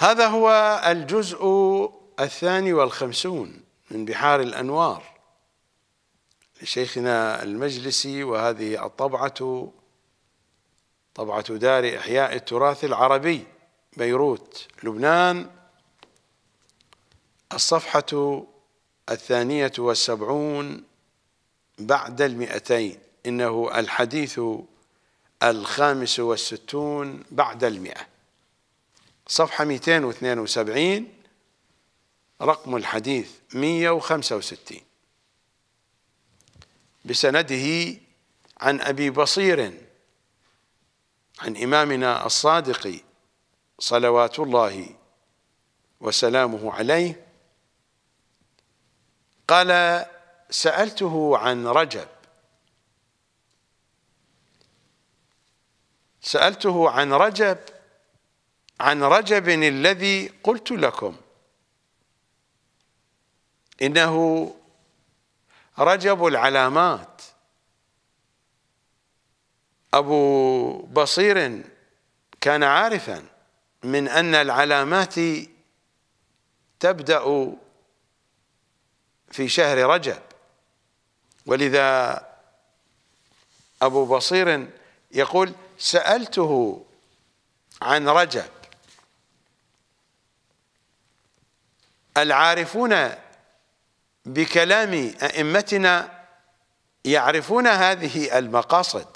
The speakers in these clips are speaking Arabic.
هذا هو الجزء الثاني والخمسون من بحار الأنوار لشيخنا المجلسي وهذه الطبعة طبعة دار إحياء التراث العربي بيروت لبنان الصفحة الثانية والسبعون بعد المئتين إنه الحديث الخامس والستون بعد المئة صفحة 272 رقم الحديث 165 بسنده عن أبي بصير عن إمامنا الصادق صلوات الله وسلامه عليه قال سألته عن رجب سألته عن رجب عن رجب الذي قلت لكم إنه رجب العلامات أبو بصير كان عارفا من أن العلامات تبدأ في شهر رجب ولذا أبو بصير يقول سألته عن رجب العارفون بكلام أئمتنا يعرفون هذه المقاصد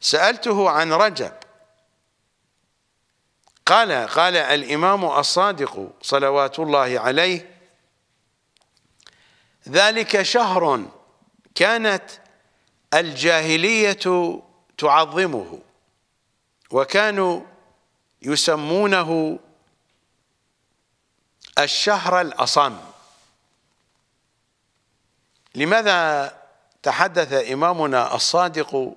سألته عن رجب قال قال الإمام الصادق صلوات الله عليه ذلك شهر كانت الجاهلية تعظمه وكانوا يسمونه الشهر الأصم لماذا تحدث إمامنا الصادق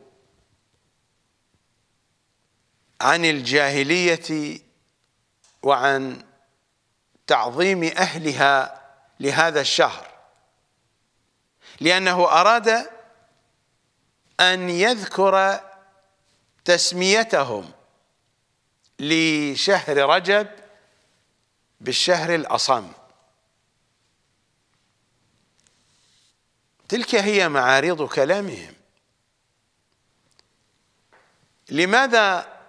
عن الجاهلية وعن تعظيم أهلها لهذا الشهر لأنه أراد أن يذكر تسميتهم لشهر رجب بالشهر الأصم تلك هي معارض كلامهم لماذا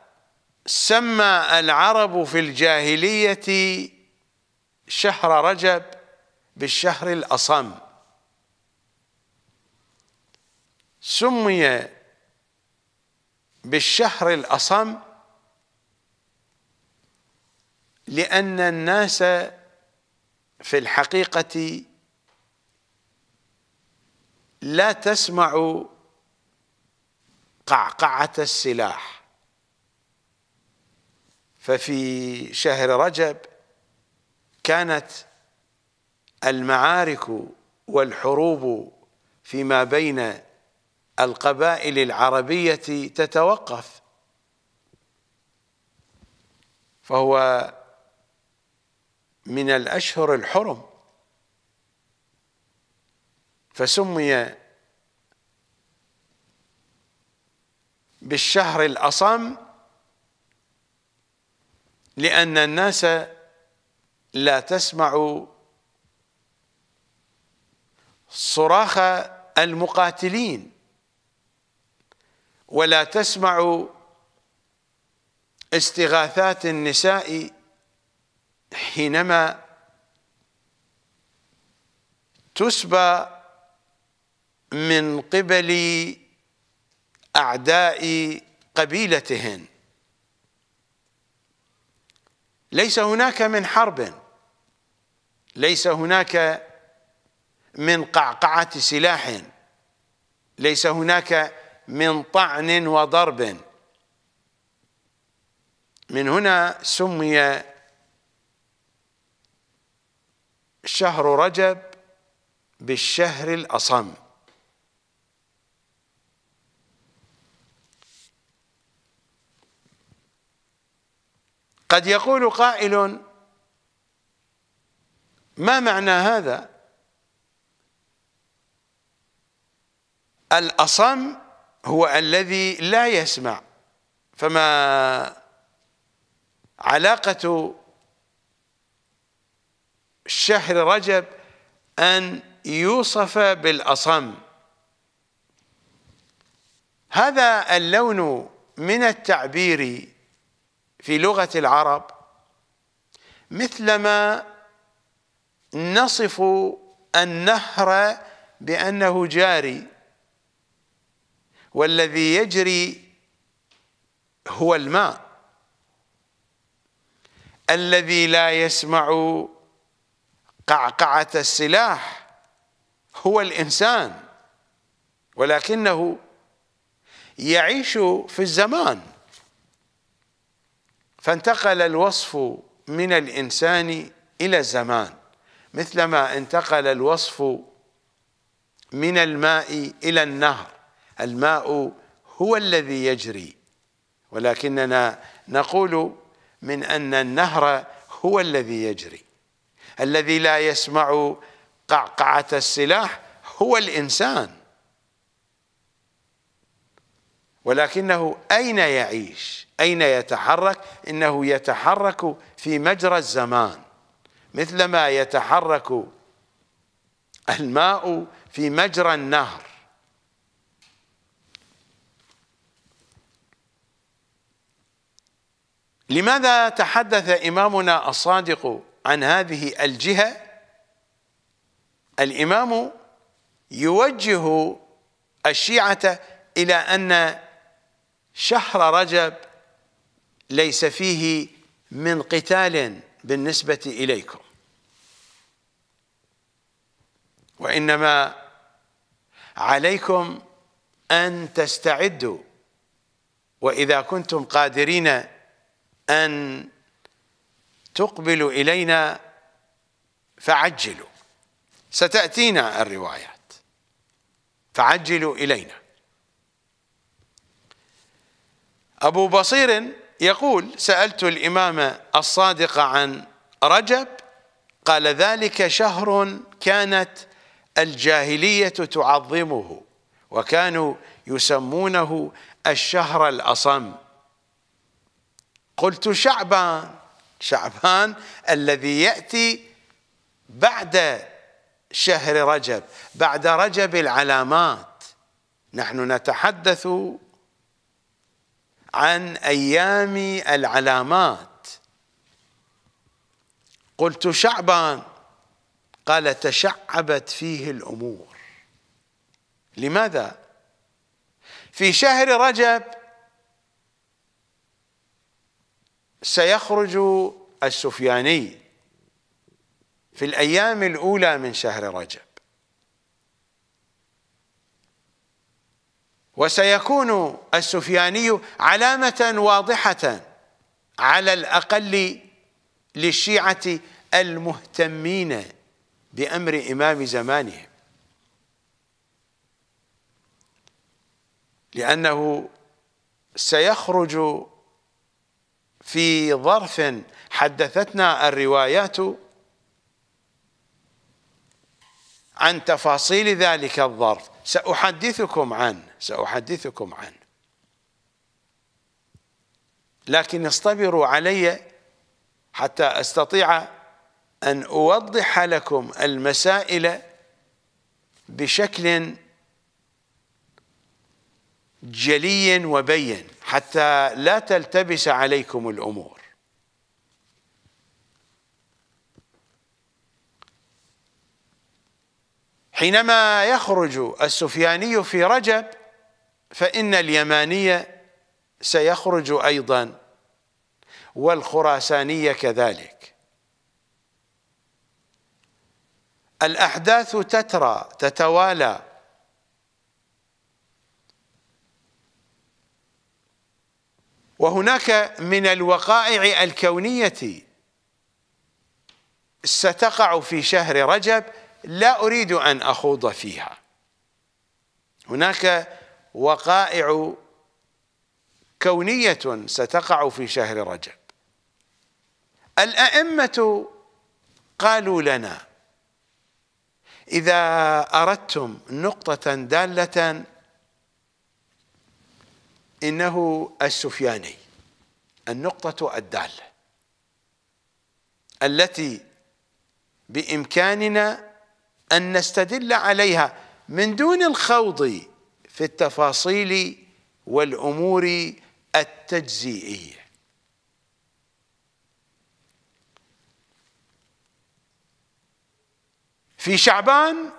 سمى العرب في الجاهلية شهر رجب بالشهر الأصم سمي بالشهر الأصم لأن الناس في الحقيقة لا تسمع قعقعة السلاح ففي شهر رجب كانت المعارك والحروب فيما بين القبائل العربية تتوقف فهو من الأشهر الحرم فسمي بالشهر الأصم لأن الناس لا تسمع صراخ المقاتلين ولا تسمع استغاثات النساء حينما تسبى من قبل أعداء قبيلتهن ليس هناك من حرب ليس هناك من قعقعة سلاح ليس هناك من طعن وضرب من هنا سمي شهر رجب بالشهر الأصم قد يقول قائل ما معنى هذا الأصم هو الذي لا يسمع فما علاقة شهر رجب أن يوصف بالأصم هذا اللون من التعبير في لغة العرب مثلما نصف النهر بأنه جاري والذي يجري هو الماء الذي لا يسمع قعقعة السلاح هو الإنسان ولكنه يعيش في الزمان فانتقل الوصف من الإنسان إلى الزمان مثلما انتقل الوصف من الماء إلى النهر الماء هو الذي يجري ولكننا نقول من أن النهر هو الذي يجري الذي لا يسمع قعقعة السلاح هو الإنسان ولكنه أين يعيش أين يتحرك إنه يتحرك في مجرى الزمان مثلما يتحرك الماء في مجرى النهر لماذا تحدث إمامنا الصادق عن هذه الجهة الإمام يوجه الشيعة إلى أن شهر رجب ليس فيه من قتال بالنسبة إليكم وإنما عليكم أن تستعدوا وإذا كنتم قادرين أن تقبل إلينا فعجلوا ستأتينا الروايات فعجلوا إلينا أبو بصير يقول سألت الإمام الصادق عن رجب قال ذلك شهر كانت الجاهلية تعظمه وكانوا يسمونه الشهر الأصم قلت شعبان شعبان الذي يأتي بعد شهر رجب بعد رجب العلامات نحن نتحدث عن أيام العلامات قلت شعبان قال تشعبت فيه الأمور لماذا؟ في شهر رجب سيخرج السفياني في الأيام الأولى من شهر رجب وسيكون السفياني علامة واضحة على الأقل للشيعة المهتمين بأمر إمام زمانهم لأنه سيخرج في ظرف حدثتنا الروايات عن تفاصيل ذلك الظرف سأحدثكم عن سأحدثكم عن لكن اصطبروا علي حتى استطيع ان اوضح لكم المسائل بشكل جلي وبين حتى لا تلتبس عليكم الأمور حينما يخرج السفياني في رجب فإن اليماني سيخرج أيضا والخراساني كذلك الأحداث تترى تتوالى وهناك من الوقائع الكونية ستقع في شهر رجب لا أريد أن أخوض فيها هناك وقائع كونية ستقع في شهر رجب الأئمة قالوا لنا إذا أردتم نقطة دالة إنه السفياني النقطة الدالة التي بإمكاننا أن نستدل عليها من دون الخوض في التفاصيل والأمور التجزيئية في شعبان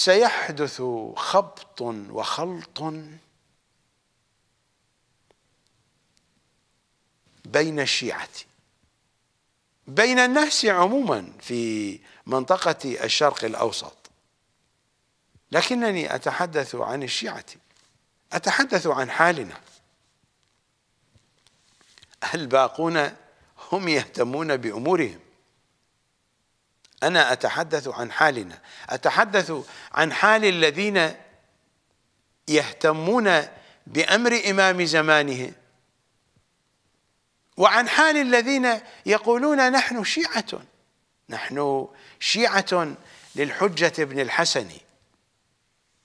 سيحدث خبط وخلط بين الشيعة بين الناس عموما في منطقة الشرق الأوسط لكنني أتحدث عن الشيعة أتحدث عن حالنا الباقون هم يهتمون بأمورهم أنا أتحدث عن حالنا أتحدث عن حال الذين يهتمون بأمر إمام زمانهم وعن حال الذين يقولون نحن شيعة نحن شيعة للحجة بن الحسن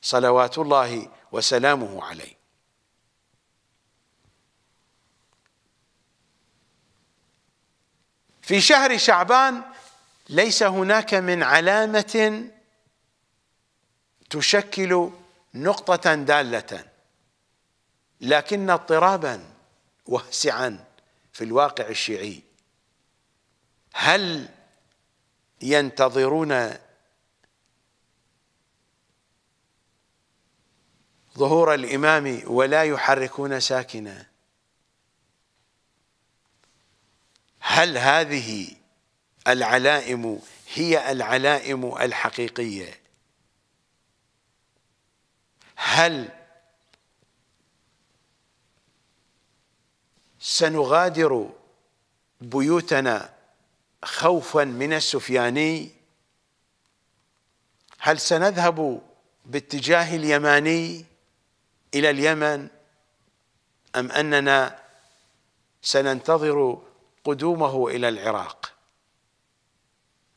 صلوات الله وسلامه عليه في شهر شعبان ليس هناك من علامة تشكل نقطة دالة لكن اضطرابا واسعا في الواقع الشيعي هل ينتظرون ظهور الإمام ولا يحركون ساكنا هل هذه العلائم هي العلائم الحقيقية هل سنغادر بيوتنا خوفا من السفياني هل سنذهب باتجاه اليماني إلى اليمن أم أننا سننتظر قدومه إلى العراق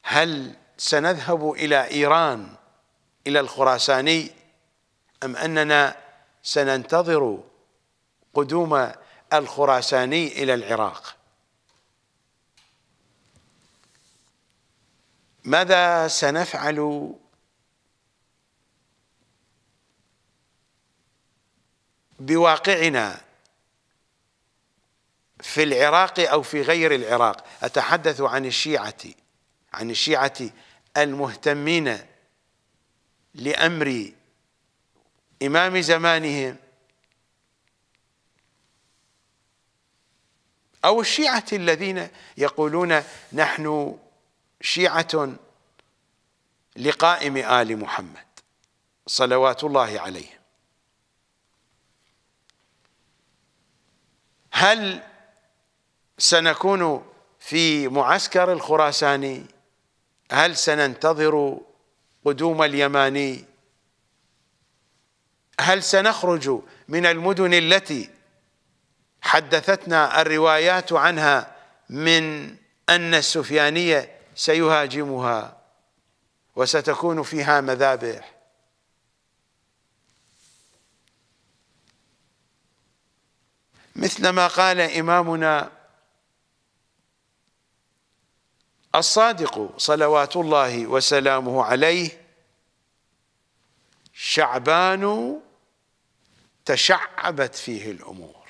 هل سنذهب إلى إيران إلى الخراساني أم أننا سننتظر قدوم الخراساني إلى العراق ماذا سنفعل بواقعنا في العراق أو في غير العراق أتحدث عن الشيعة عن الشيعة المهتمين لأمر إمام زمانهم أو الشيعة الذين يقولون نحن شيعة لقائم آل محمد صلوات الله عليه هل سنكون في معسكر الخراساني هل سننتظر قدوم اليماني هل سنخرج من المدن التي حدثتنا الروايات عنها من أن السفيانية سيهاجمها وستكون فيها مذابح مثل ما قال إمامنا الصادق صلوات الله وسلامه عليه شعبان تشعبت فيه الأمور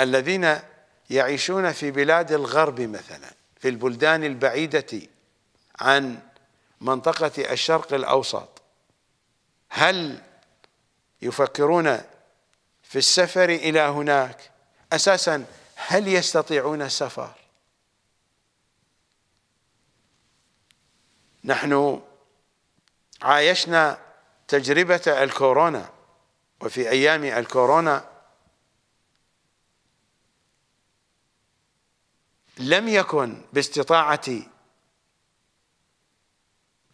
الذين يعيشون في بلاد الغرب مثلا في البلدان البعيدة عن منطقة الشرق الأوسط هل يفكرون في السفر إلى هناك أساساً هل يستطيعون السفر نحن عايشنا تجربة الكورونا وفي أيام الكورونا لم يكن باستطاعة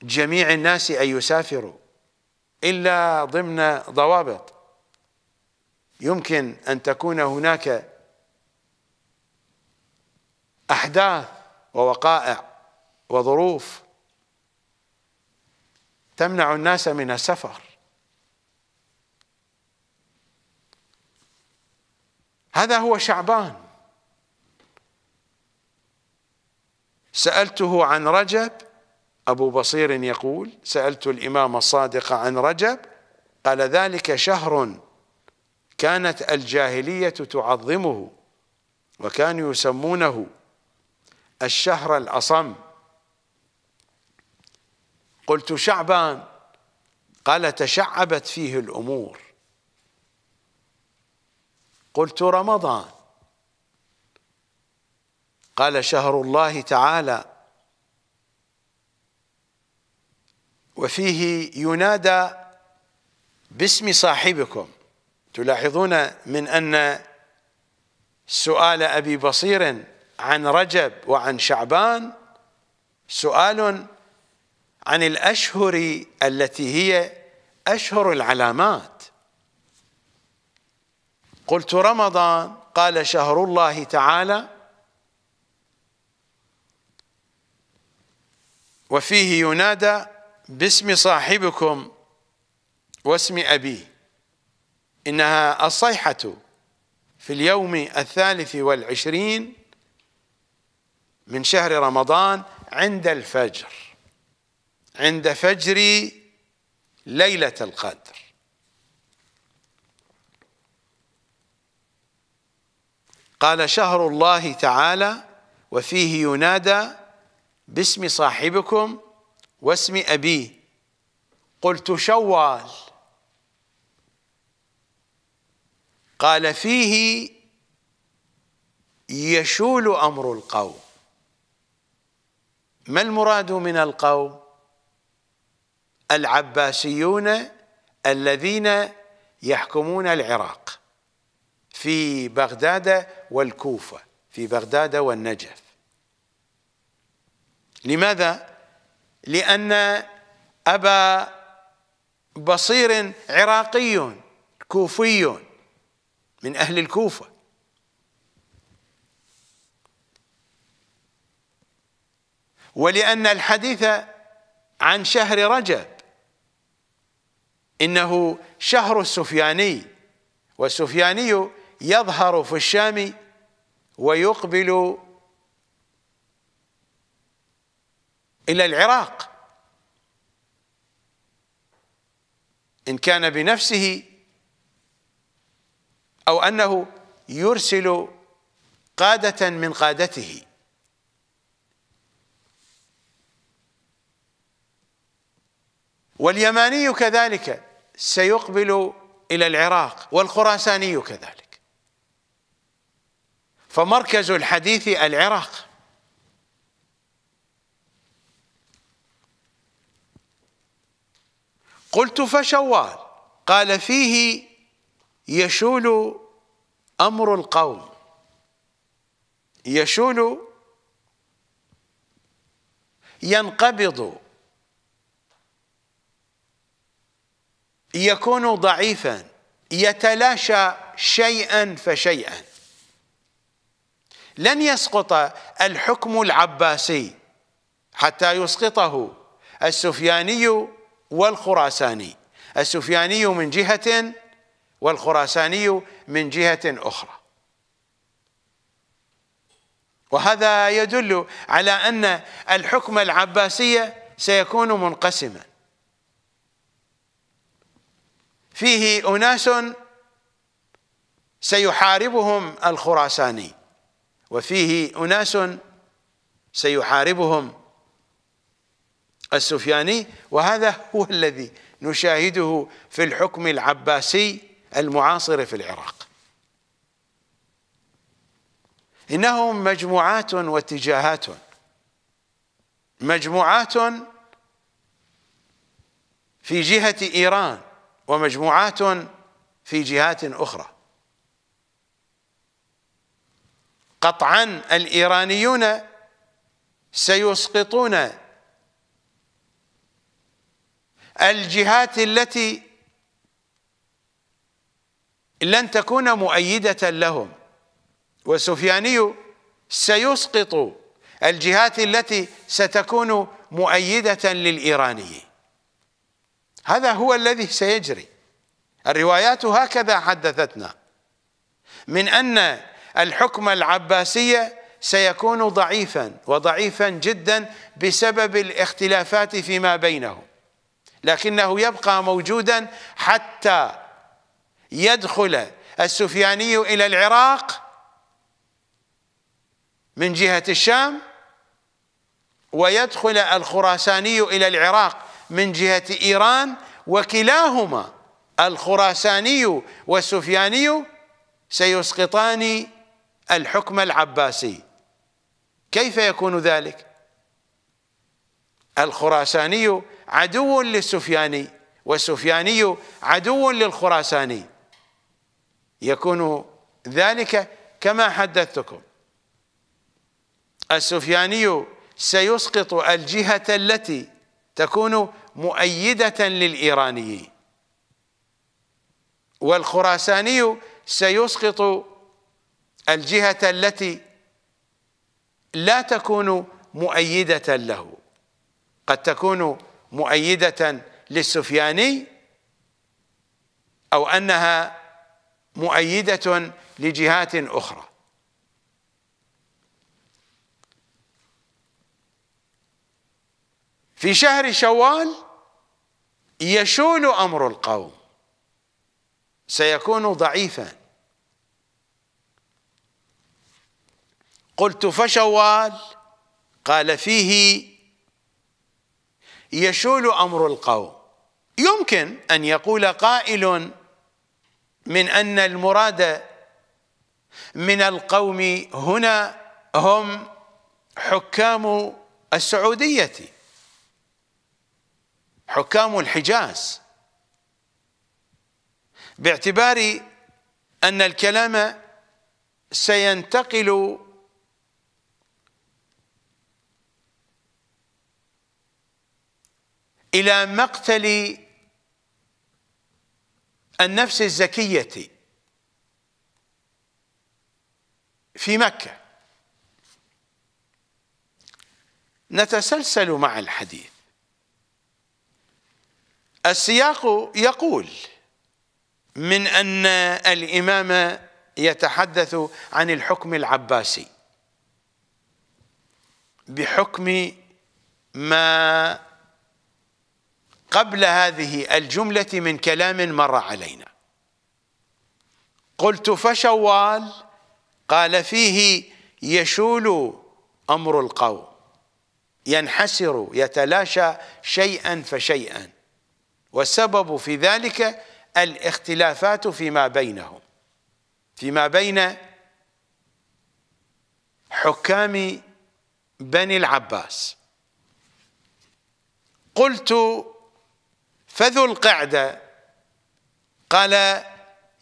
جميع الناس أن يسافروا إلا ضمن ضوابط يمكن أن تكون هناك احداث ووقائع وظروف تمنع الناس من السفر هذا هو شعبان سالته عن رجب ابو بصير يقول سالت الامام الصادق عن رجب قال ذلك شهر كانت الجاهليه تعظمه وكانوا يسمونه الشهر الأصم قلت شعبان قال تشعبت فيه الأمور قلت رمضان قال شهر الله تعالى وفيه ينادى باسم صاحبكم تلاحظون من أن سؤال أبي بصير عن رجب وعن شعبان سؤال عن الأشهر التي هي أشهر العلامات قلت رمضان قال شهر الله تعالى وفيه ينادى باسم صاحبكم واسم أبيه إنها الصيحة في اليوم الثالث والعشرين من شهر رمضان عند الفجر عند فجر ليلة القدر قال شهر الله تعالى وفيه ينادى باسم صاحبكم واسم أبيه قلت شوال قال فيه يشول أمر القوم ما المراد من القوم العباسيون الذين يحكمون العراق في بغداد والكوفة في بغداد والنجف لماذا؟ لأن أبا بصير عراقي كوفي من أهل الكوفة ولأن الحديث عن شهر رجب إنه شهر السفياني والسفياني يظهر في الشام ويقبل إلى العراق إن كان بنفسه أو أنه يرسل قادة من قادته واليماني كذلك سيقبل إلى العراق والخراساني كذلك فمركز الحديث العراق قلت فشوال قال فيه يشول أمر القوم يشول ينقبض يكون ضعيفا يتلاشى شيئا فشيئا لن يسقط الحكم العباسي حتى يسقطه السفياني والخراساني السفياني من جهة والخراساني من جهة أخرى وهذا يدل على أن الحكم العباسي سيكون منقسما فيه أناس سيحاربهم الخراساني وفيه أناس سيحاربهم السفياني وهذا هو الذي نشاهده في الحكم العباسي المعاصر في العراق إنهم مجموعات واتجاهات مجموعات في جهة إيران ومجموعات في جهات أخرى قطعا الإيرانيون سيسقطون الجهات التي لن تكون مؤيدة لهم وسفياني سيسقط الجهات التي ستكون مؤيدة للإيرانيين هذا هو الذي سيجري الروايات هكذا حدثتنا من أن الحكم العباسية سيكون ضعيفا وضعيفا جدا بسبب الاختلافات فيما بينهم لكنه يبقى موجودا حتى يدخل السفياني إلى العراق من جهة الشام ويدخل الخراساني إلى العراق من جهة إيران وكلاهما الخراساني والسفياني سيسقطان الحكم العباسي كيف يكون ذلك الخراساني عدو للسفياني والسفياني عدو للخراساني يكون ذلك كما حدثتكم السفياني سيسقط الجهة التي تكون مؤيدة للإيرانيين والخراساني سيسقط الجهة التي لا تكون مؤيدة له قد تكون مؤيدة للسفياني أو أنها مؤيدة لجهات أخرى في شهر شوال يشول أمر القوم سيكون ضعيفا قلت فشوال قال فيه يشول أمر القوم يمكن أن يقول قائل من أن المراد من القوم هنا هم حكام السعوديه حكام الحجاز باعتبار أن الكلام سينتقل إلى مقتل النفس الزكية في مكة نتسلسل مع الحديث السياق يقول من أن الإمام يتحدث عن الحكم العباسي بحكم ما قبل هذه الجملة من كلام مر علينا قلت فشوال قال فيه يشول أمر القوم ينحسر يتلاشى شيئا فشيئا والسبب في ذلك الاختلافات فيما بينهم فيما بين حكام بني العباس قلت فذو القعدة قال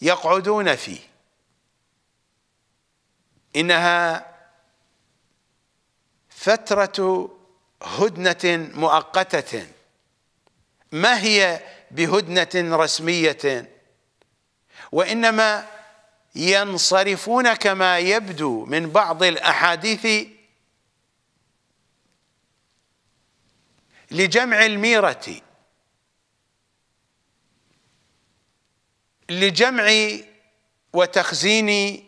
يقعدون فيه إنها فترة هدنة مؤقتة ما هي بهدنة رسمية وإنما ينصرفون كما يبدو من بعض الأحاديث لجمع الميرة لجمع وتخزين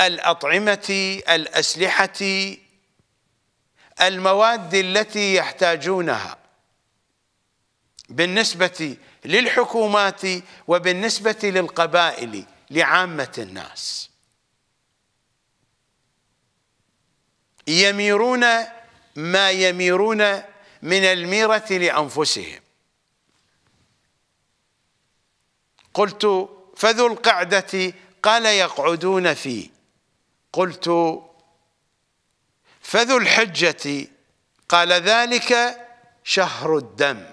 الأطعمة الأسلحة المواد التي يحتاجونها بالنسبة للحكومات وبالنسبة للقبائل لعامة الناس يميرون ما يميرون من الميرة لأنفسهم قلت فذو القعدة قال يقعدون فيه قلت فذو الحجة قال ذلك شهر الدم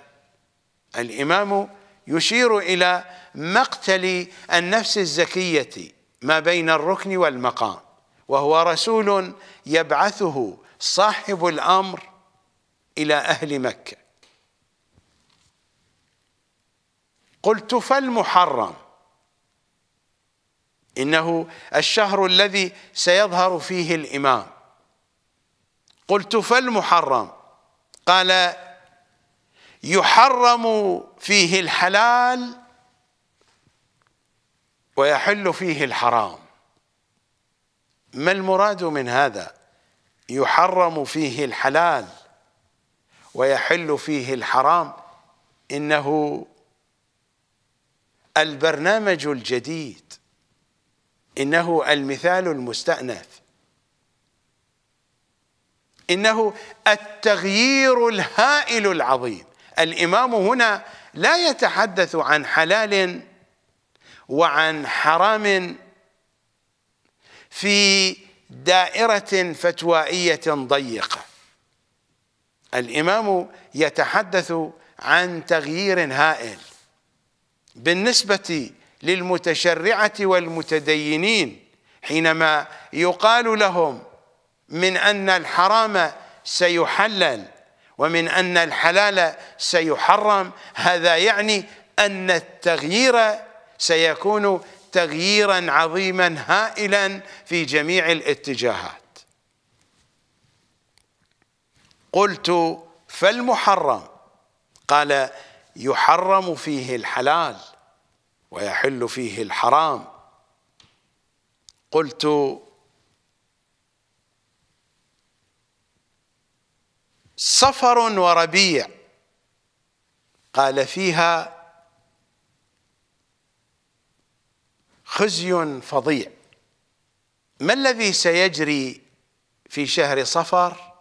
الإمام يشير إلى مقتل النفس الزكية ما بين الركن والمقام وهو رسول يبعثه صاحب الأمر إلى أهل مكة قلت فالمحرم إنه الشهر الذي سيظهر فيه الإمام قلت فالمحرم قال يحرم فيه الحلال ويحل فيه الحرام ما المراد من هذا يحرم فيه الحلال ويحل فيه الحرام انه البرنامج الجديد انه المثال المستانف انه التغيير الهائل العظيم الإمام هنا لا يتحدث عن حلال وعن حرام في دائرة فتوائية ضيقة الإمام يتحدث عن تغيير هائل بالنسبة للمتشرعة والمتدينين حينما يقال لهم من أن الحرام سيحلل ومن أن الحلال سيحرم هذا يعني أن التغيير سيكون تغييرا عظيما هائلا في جميع الاتجاهات قلت فالمحرم قال يحرم فيه الحلال ويحل فيه الحرام قلت صفر وربيع قال فيها خزي فظيع ما الذي سيجري في شهر صفر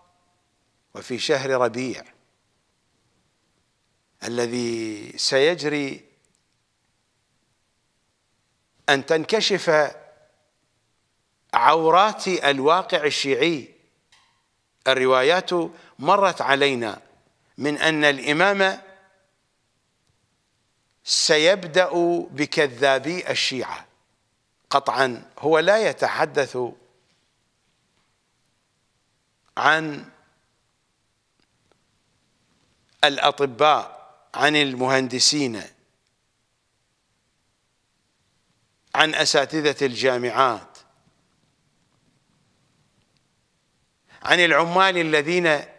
وفي شهر ربيع الذي سيجري ان تنكشف عورات الواقع الشيعي الروايات مرت علينا من أن الإمام سيبدأ بكذابي الشيعة قطعا هو لا يتحدث عن الأطباء عن المهندسين عن أساتذة الجامعات عن العمال الذين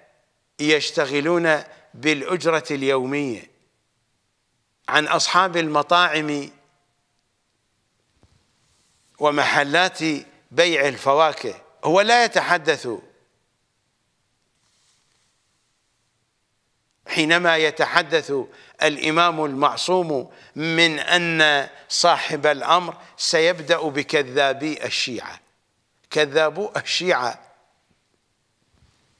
يشتغلون بالأجرة اليومية عن أصحاب المطاعم ومحلات بيع الفواكه هو لا يتحدث حينما يتحدث الإمام المعصوم من أن صاحب الأمر سيبدأ بكذابي الشيعة كذابو الشيعة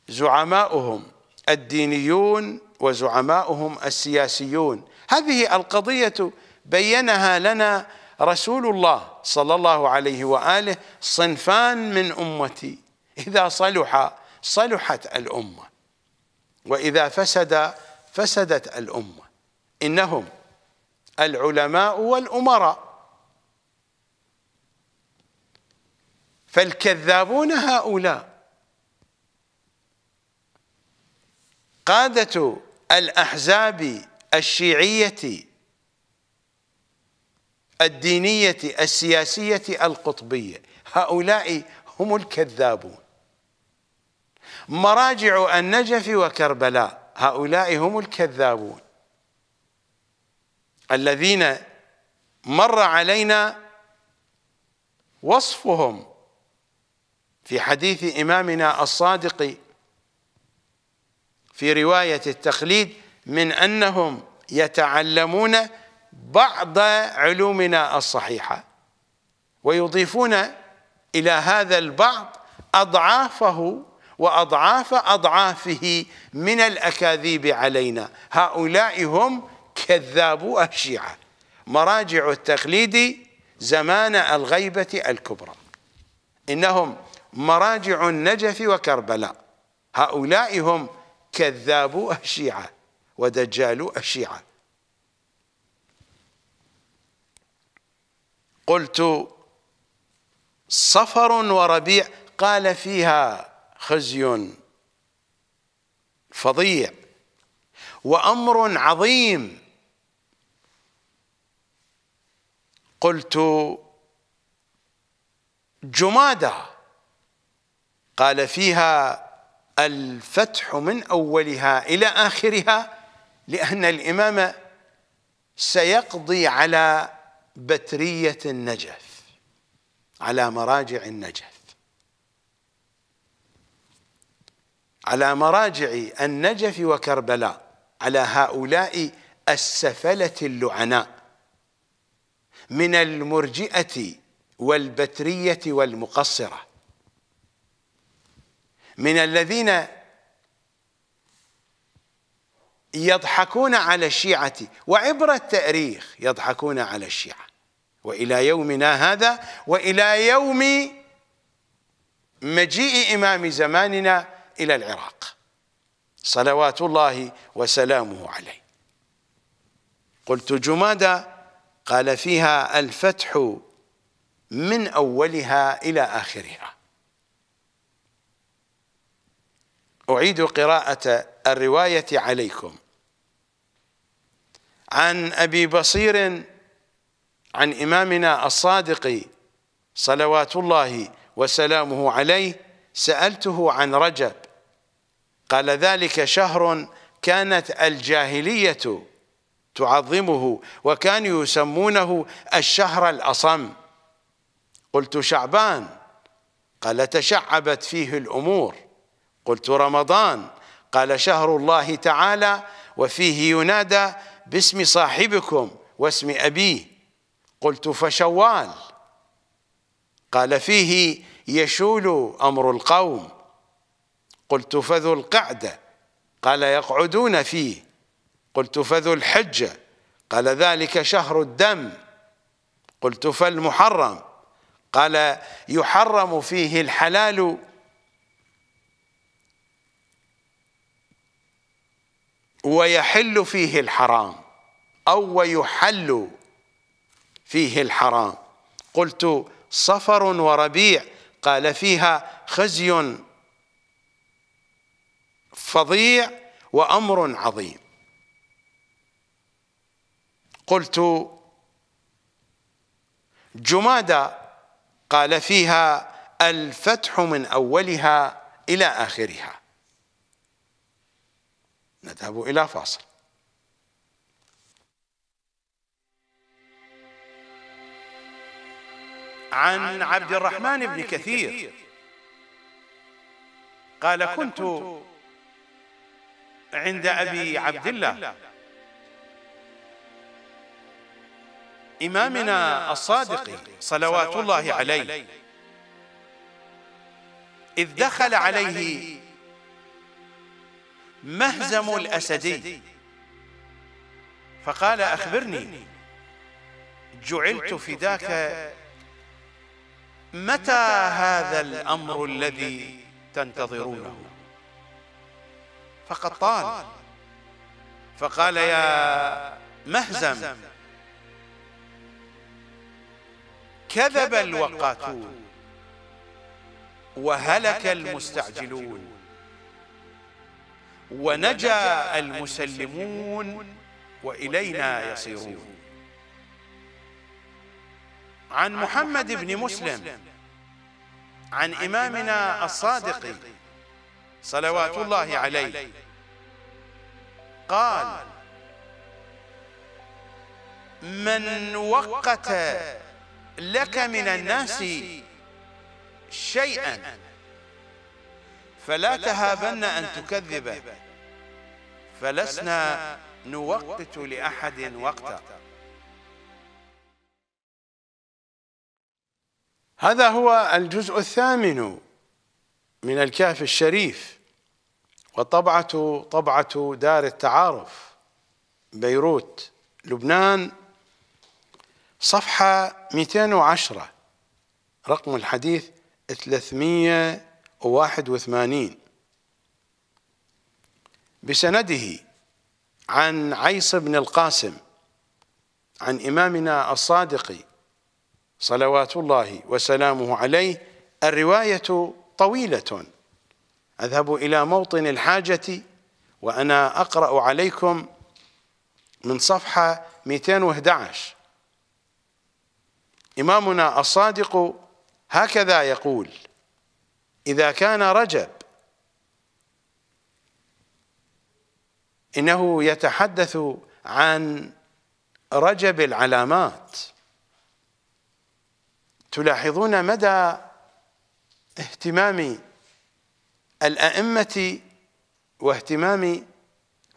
زعماؤهم الدينيون وزعماؤهم السياسيون هذه القضية بينها لنا رسول الله صلى الله عليه وآله صنفان من أمتي إذا صلح صلحت الأمة وإذا فسد فسدت الأمة إنهم العلماء والأمراء فالكذابون هؤلاء قادة الأحزاب الشيعية الدينية السياسية القطبية هؤلاء هم الكذابون مراجع النجف وكربلاء هؤلاء هم الكذابون الذين مر علينا وصفهم في حديث إمامنا الصادق في رواية التخليد من أنهم يتعلمون بعض علومنا الصحيحة ويضيفون إلى هذا البعض أضعافه وأضعاف أضعافه من الأكاذيب علينا هؤلاء هم كذابو الشيعة مراجع التقليد زمان الغيبة الكبرى إنهم مراجع النجف وكربلاء هؤلاء هم كذاب الشيعة ودجال الشيعة قلت صفر وربيع قال فيها خزي فظيع وأمر عظيم قلت جمادة قال فيها الفتح من أولها إلى آخرها لأن الإمام سيقضي على بترية النجف على مراجع النجف على مراجع النجف وكربلاء على هؤلاء السفلة اللعناء من المرجئة والبترية والمقصرة من الذين يضحكون على الشيعة وعبر التأريخ يضحكون على الشيعة وإلى يومنا هذا وإلى يوم مجيء إمام زماننا إلى العراق صلوات الله وسلامه عليه قلت جمادى قال فيها الفتح من أولها إلى آخرها أعيد قراءة الرواية عليكم عن أبي بصير عن إمامنا الصادق صلوات الله وسلامه عليه سألته عن رجب قال ذلك شهر كانت الجاهلية تعظمه وكانوا يسمونه الشهر الأصم قلت شعبان قال تشعبت فيه الأمور قلت رمضان قال شهر الله تعالى وفيه ينادى باسم صاحبكم واسم أبيه قلت فشوال قال فيه يشول أمر القوم قلت فذو القعدة قال يقعدون فيه قلت فذو الحجة قال ذلك شهر الدم قلت فالمحرم قال يحرم فيه الحلال ويحل فيه الحرام أو ويحل فيه الحرام قلت صفر وربيع قال فيها خزي فظيع وأمر عظيم قلت جمادى قال فيها الفتح من أولها إلى آخرها نذهب إلى فاصل عن عبد الرحمن بن كثير قال كنت عند أبي عبد الله إمامنا الصادق صلوات الله عليه إذ دخل عليه مهزم الأسدي فقال أخبرني جعلت فداك متى هذا الأمر الذي تنتظرونه فقد طال فقال يا مهزم كذب الوقاتون وهلك المستعجلون ونجا المسلمون وإلينا يصيرون عن محمد بن مسلم عن إمامنا الصادق صلوات الله عليه قال من وقت لك من الناس شيئا فلا تهابن أن تكذب فلسنا نوقت لأحد وقتا هذا هو الجزء الثامن من الكهف الشريف والطبعة طبعة دار التعارف بيروت لبنان صفحة 210 رقم الحديث 300 واحد وثمانين بسنده عن عيص بن القاسم عن إمامنا الصادق صلوات الله وسلامه عليه الرواية طويلة أذهب إلى موطن الحاجة وأنا أقرأ عليكم من صفحة 211 إمامنا الصادق هكذا يقول إذا كان رجب إنه يتحدث عن رجب العلامات تلاحظون مدى اهتمام الأئمة واهتمام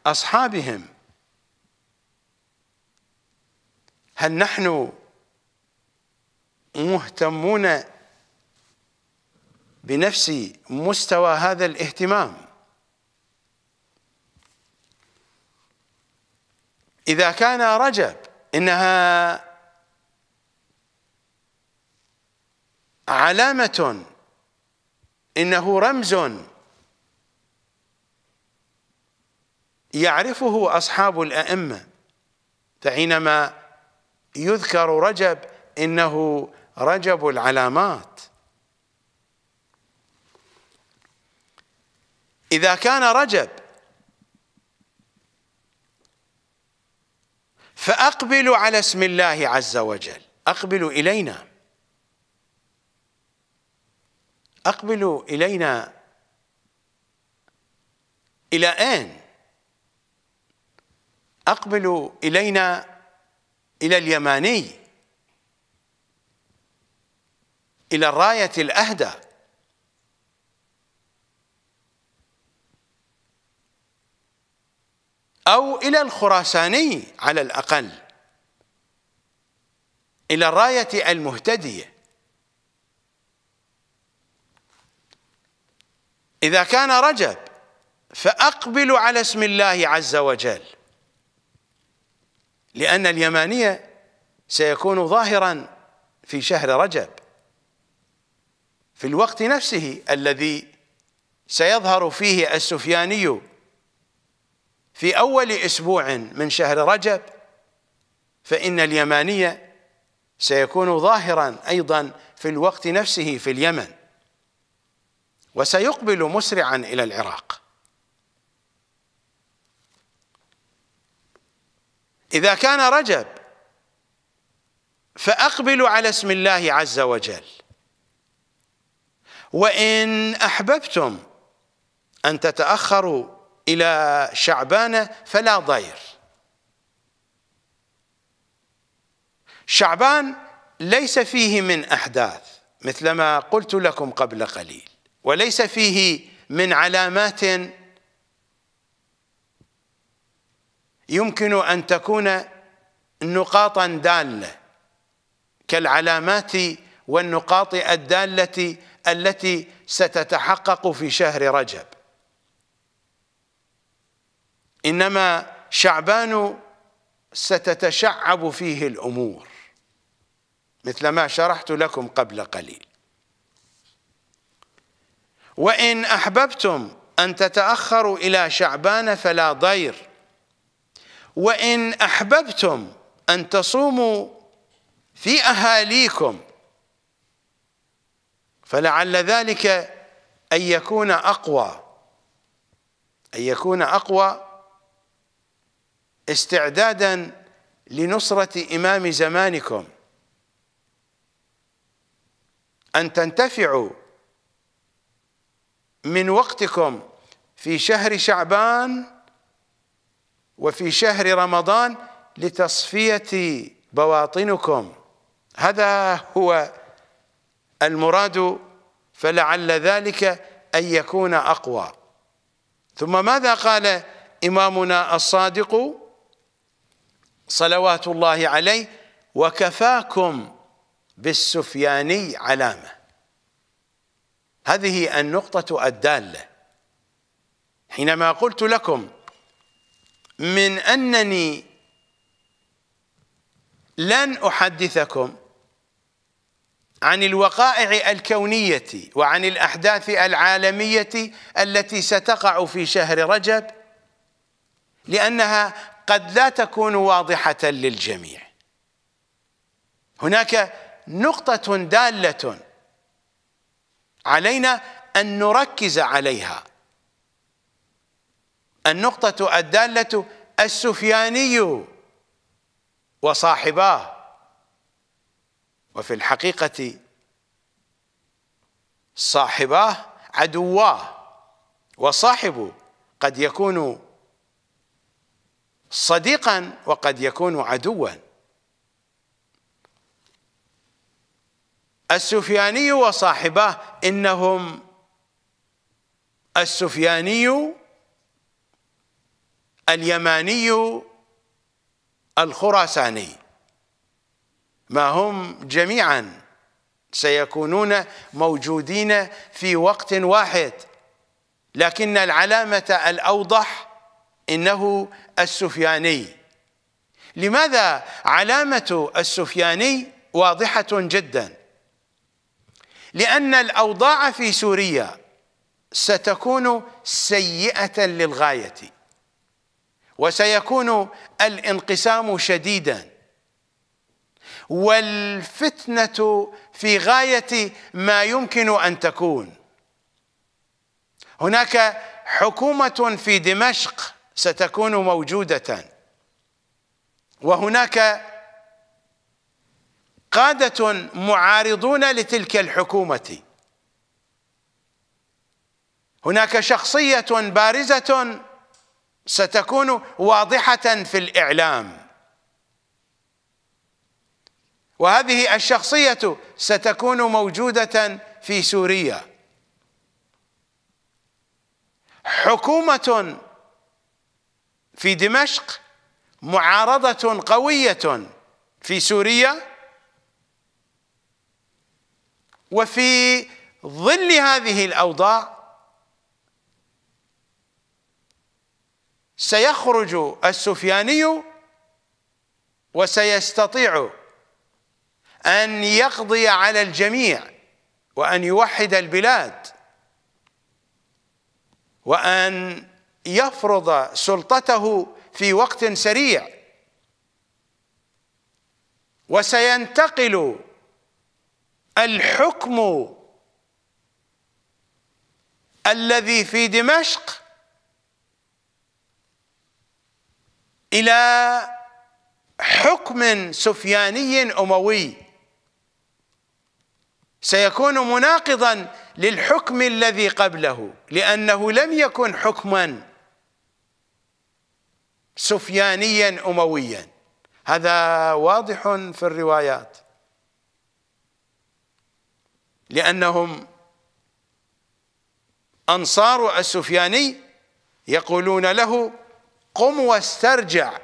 أصحابهم هل نحن مهتمون بنفس مستوى هذا الاهتمام إذا كان رجب إنها علامة إنه رمز يعرفه أصحاب الأئمة فحينما يذكر رجب إنه رجب العلامات إذا كان رجب فأقبلوا على اسم الله عز وجل أقبلوا إلينا أقبلوا إلينا إلى أين أقبلوا إلينا إلى اليماني إلى الراية الأهدى أو إلى الخراساني على الأقل إلى الراية المهتدية إذا كان رجب فأقبل على اسم الله عز وجل لأن اليمانية سيكون ظاهرا في شهر رجب في الوقت نفسه الذي سيظهر فيه السفياني في أول أسبوع من شهر رجب فإن اليمانية سيكون ظاهرا أيضا في الوقت نفسه في اليمن وسيقبل مسرعا إلى العراق إذا كان رجب فأقبل على اسم الله عز وجل وإن أحببتم أن تتأخروا إلى شعبان فلا ضير شعبان ليس فيه من أحداث مثل ما قلت لكم قبل قليل وليس فيه من علامات يمكن أن تكون نقاطا دالة كالعلامات والنقاط الدالة التي ستتحقق في شهر رجب إنما شعبان ستتشعب فيه الأمور مثل ما شرحت لكم قبل قليل وإن أحببتم أن تتأخروا إلى شعبان فلا ضير وإن أحببتم أن تصوموا في أهاليكم فلعل ذلك أن يكون أقوى أن يكون أقوى استعدادا لنصرة إمام زمانكم أن تنتفعوا من وقتكم في شهر شعبان وفي شهر رمضان لتصفية بواطنكم هذا هو المراد فلعل ذلك أن يكون أقوى ثم ماذا قال إمامنا الصادق صلوات الله عليه وكفاكم بالسفياني علامة هذه النقطة الدالة حينما قلت لكم من أنني لن أحدثكم عن الوقائع الكونية وعن الأحداث العالمية التي ستقع في شهر رجب لأنها قد لا تكون واضحة للجميع هناك نقطة دالة علينا أن نركز عليها النقطة الدالة السفياني وصاحباه وفي الحقيقة صاحباه عدواه وصاحبه قد يكون صديقا وقد يكون عدوا السفياني وصاحباه انهم السفياني اليماني الخراساني ما هم جميعا سيكونون موجودين في وقت واحد لكن العلامه الاوضح انه السفياني لماذا علامة السفياني واضحة جدا لأن الأوضاع في سوريا ستكون سيئة للغاية وسيكون الانقسام شديدا والفتنة في غاية ما يمكن أن تكون هناك حكومة في دمشق ستكون موجودة وهناك قادة معارضون لتلك الحكومة هناك شخصية بارزة ستكون واضحة في الإعلام وهذه الشخصية ستكون موجودة في سوريا حكومة في دمشق معارضة قوية في سوريا وفي ظل هذه الأوضاع سيخرج السفياني وسيستطيع أن يقضي على الجميع وأن يوحد البلاد وأن يفرض سلطته في وقت سريع وسينتقل الحكم الذي في دمشق الى حكم سفياني اموي سيكون مناقضا للحكم الذي قبله لانه لم يكن حكما سفيانيا أمويا هذا واضح في الروايات لأنهم أنصار السفياني يقولون له قم واسترجع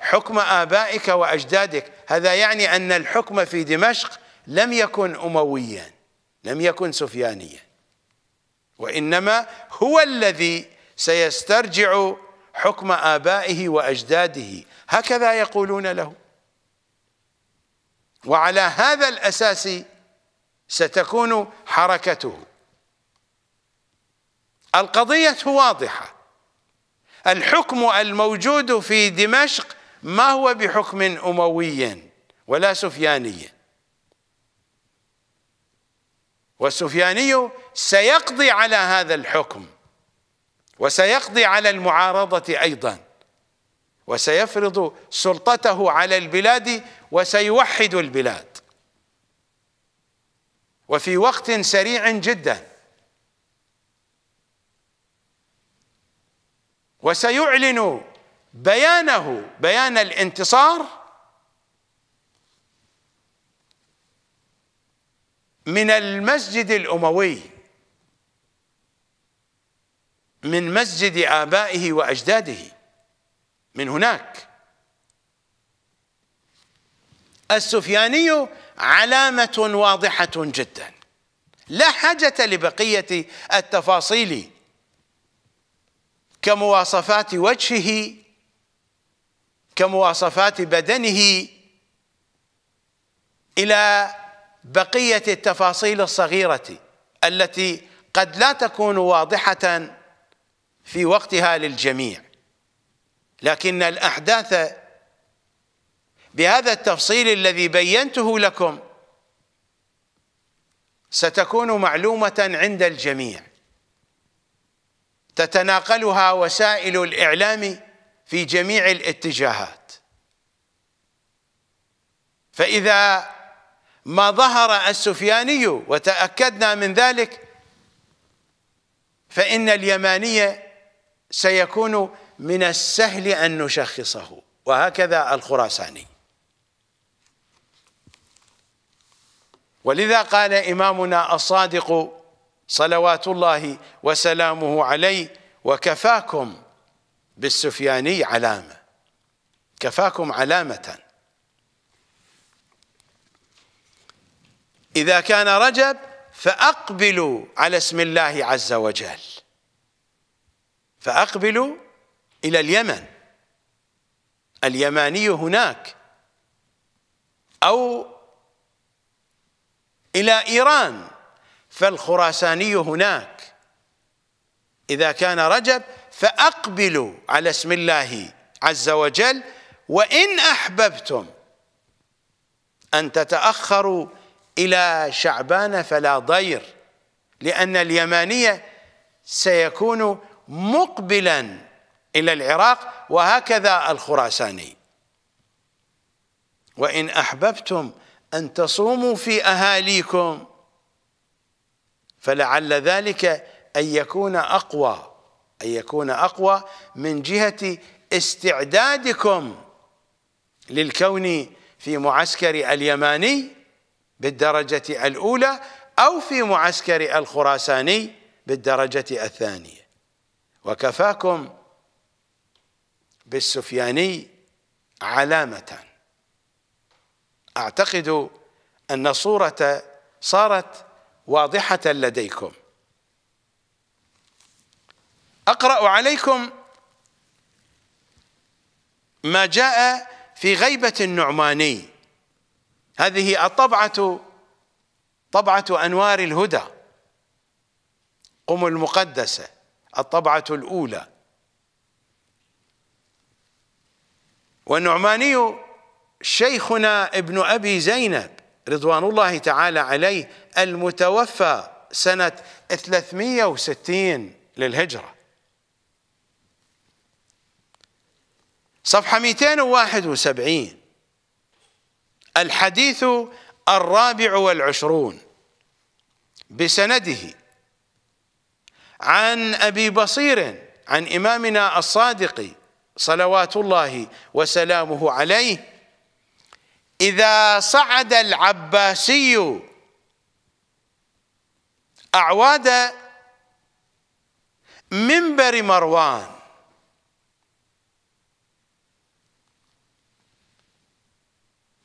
حكم آبائك وأجدادك هذا يعني أن الحكم في دمشق لم يكن أمويا لم يكن سفيانيا وإنما هو الذي سيسترجع حكم آبائه وأجداده هكذا يقولون له وعلى هذا الأساس ستكون حركته القضية واضحة الحكم الموجود في دمشق ما هو بحكم أموي ولا سفياني والسفياني سيقضي على هذا الحكم وسيقضي على المعارضة أيضا وسيفرض سلطته على البلاد وسيوحد البلاد وفي وقت سريع جدا وسيعلن بيانه بيان الانتصار من المسجد الأموي من مسجد آبائه وأجداده من هناك السفياني علامة واضحة جدا لا حاجة لبقية التفاصيل كمواصفات وجهه كمواصفات بدنه إلى بقية التفاصيل الصغيرة التي قد لا تكون واضحة في وقتها للجميع لكن الأحداث بهذا التفصيل الذي بينته لكم ستكون معلومة عند الجميع تتناقلها وسائل الإعلام في جميع الاتجاهات فإذا ما ظهر السفياني وتأكدنا من ذلك فإن اليمانية سيكون من السهل أن نشخصه وهكذا الخراساني ولذا قال إمامنا الصادق صلوات الله وسلامه عليه وكفاكم بالسفياني علامة كفاكم علامة إذا كان رجب فأقبلوا على اسم الله عز وجل فأقبلوا إلى اليمن اليماني هناك أو إلى إيران فالخراساني هناك إذا كان رجب فأقبلوا على اسم الله عز وجل وإن أحببتم أن تتأخروا إلى شعبان فلا ضير لأن اليمانية سيكون مقبلا إلى العراق وهكذا الخراساني وإن أحببتم أن تصوموا في أهاليكم فلعل ذلك أن يكون أقوى أن يكون أقوى من جهة استعدادكم للكون في معسكر اليماني بالدرجة الأولى أو في معسكر الخراساني بالدرجة الثانية وكفاكم بالسفياني علامة أعتقد أن صورة صارت واضحة لديكم أقرأ عليكم ما جاء في غيبة النعماني هذه الطبعة طبعة أنوار الهدى قم المقدسة الطبعة الأولى والنعماني شيخنا ابن أبي زينب رضوان الله تعالى عليه المتوفى سنة 360 للهجرة صفحة 271 الحديث الرابع والعشرون بسنده عن أبي بصير عن إمامنا الصادق صلوات الله وسلامه عليه إذا صعد العباسي أعواد منبر مروان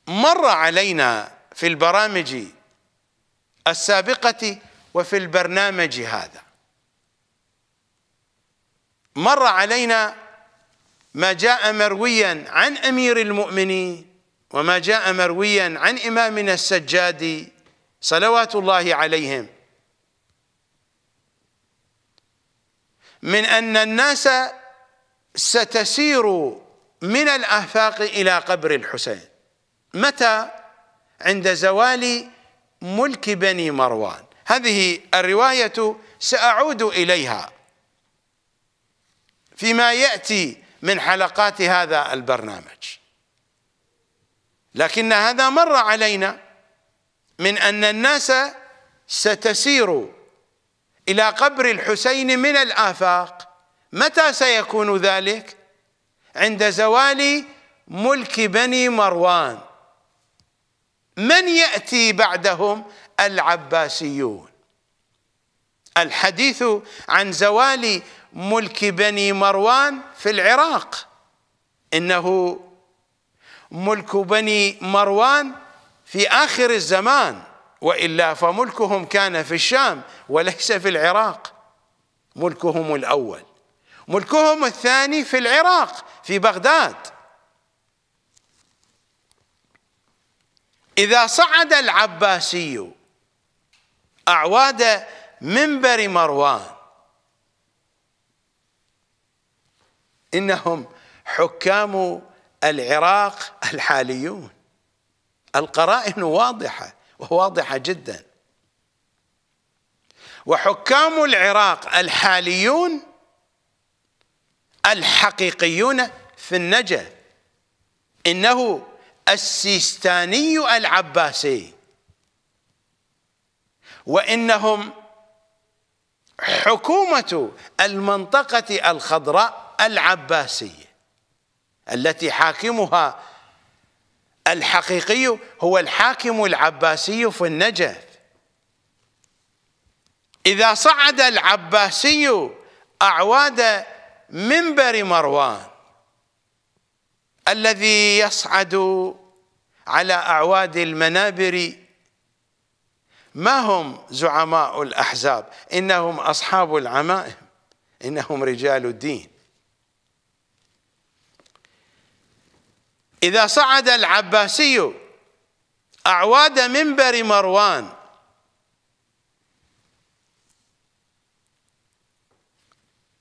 مر علينا في البرامج السابقة وفي البرنامج هذا مر علينا ما جاء مرويا عن امير المؤمنين وما جاء مرويا عن امامنا السجادي صلوات الله عليهم من ان الناس ستسير من الافاق الى قبر الحسين متى عند زوال ملك بني مروان هذه الروايه ساعود اليها فيما يأتي من حلقات هذا البرنامج لكن هذا مر علينا من أن الناس ستسير إلى قبر الحسين من الآفاق متى سيكون ذلك؟ عند زوال ملك بني مروان من يأتي بعدهم العباسيون الحديث عن زوال ملك بني مروان في العراق انه ملك بني مروان في اخر الزمان والا فملكهم كان في الشام وليس في العراق ملكهم الاول ملكهم الثاني في العراق في بغداد اذا صعد العباسي اعواد منبر مروان إنهم حكام العراق الحاليون القرائن واضحة وواضحة جدا وحكام العراق الحاليون الحقيقيون في النجا إنه السيستاني العباسي وإنهم حكومة المنطقة الخضراء العباسية التي حاكمها الحقيقي هو الحاكم العباسي في النجف إذا صعد العباسي أعواد منبر مروان الذي يصعد على أعواد المنابر ما هم زعماء الأحزاب إنهم أصحاب العمائم إنهم رجال الدين إذا صعد العباسي أعواد منبر مروان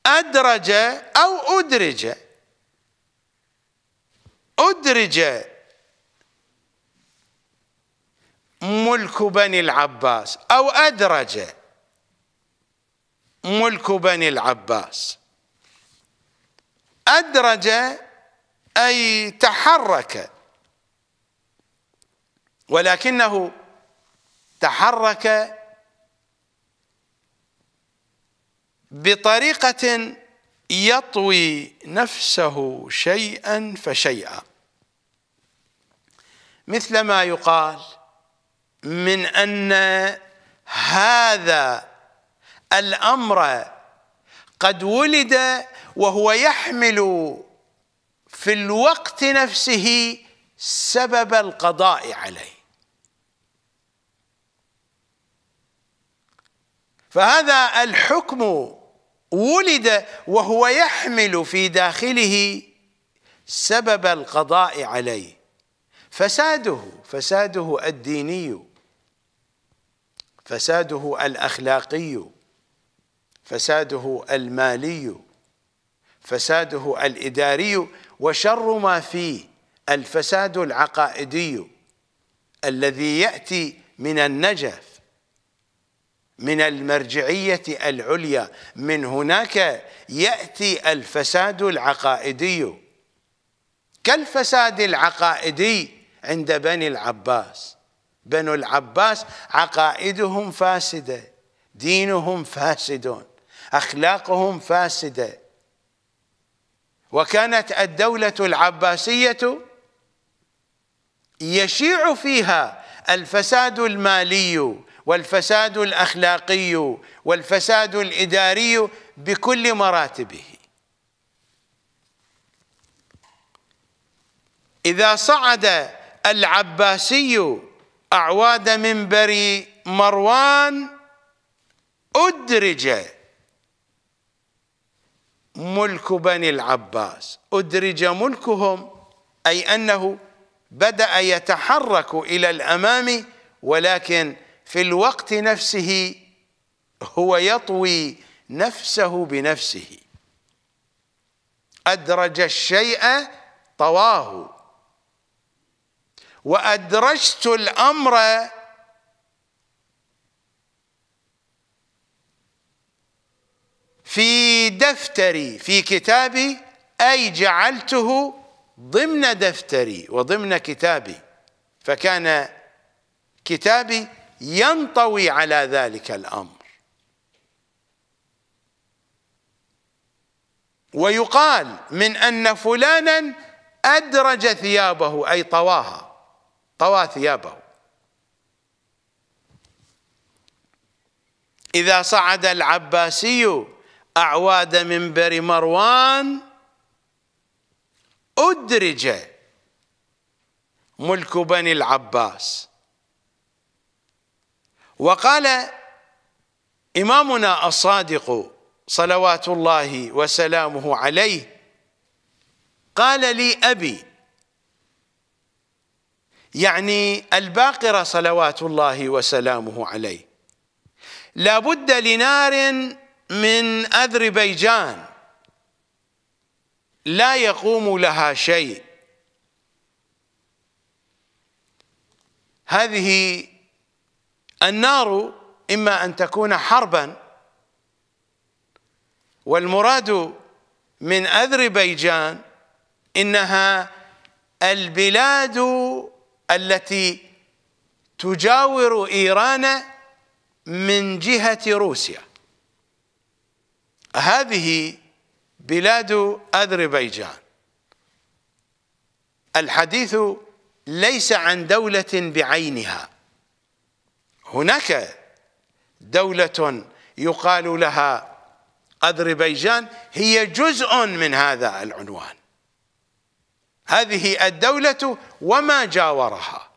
أدرج أو أدرج أدرج ملك بني العباس أو أدرج ملك بني العباس أدرج أي تحرك ولكنه تحرك بطريقة يطوي نفسه شيئا فشيئا مثل ما يقال من أن هذا الأمر قد ولد وهو يحمل في الوقت نفسه سبب القضاء عليه فهذا الحكم ولد وهو يحمل في داخله سبب القضاء عليه فساده فساده الديني فساده الاخلاقي فساده المالي فساده الاداري وشر ما فيه الفساد العقائدي الذي يأتي من النجف من المرجعية العليا من هناك يأتي الفساد العقائدي كالفساد العقائدي عند بني العباس بنو العباس عقائدهم فاسدة دينهم فاسد أخلاقهم فاسدة وكانت الدولة العباسية يشيع فيها الفساد المالي والفساد الأخلاقي والفساد الإداري بكل مراتبه إذا صعد العباسي أعواد منبر مروان أدرج ملك بني العباس أدرج ملكهم أي أنه بدأ يتحرك إلى الأمام ولكن في الوقت نفسه هو يطوي نفسه بنفسه أدرج الشيء طواه وأدرجت الأمر في دفتري في كتابي أي جعلته ضمن دفتري وضمن كتابي فكان كتابي ينطوي على ذلك الأمر ويقال من أن فلانا أدرج ثيابه أي طواها طوى ثيابه إذا صعد العباسي أعواد منبر مروان أدرج ملك بني العباس وقال إمامنا الصادق صلوات الله وسلامه عليه قال لي أبي يعني الباقرة صلوات الله وسلامه عليه لابد لنار من أذربيجان لا يقوم لها شيء هذه النار إما أن تكون حربا والمراد من أذربيجان إنها البلاد التي تجاور إيران من جهة روسيا هذه بلاد أذربيجان الحديث ليس عن دولة بعينها هناك دولة يقال لها أذربيجان هي جزء من هذا العنوان هذه الدولة وما جاورها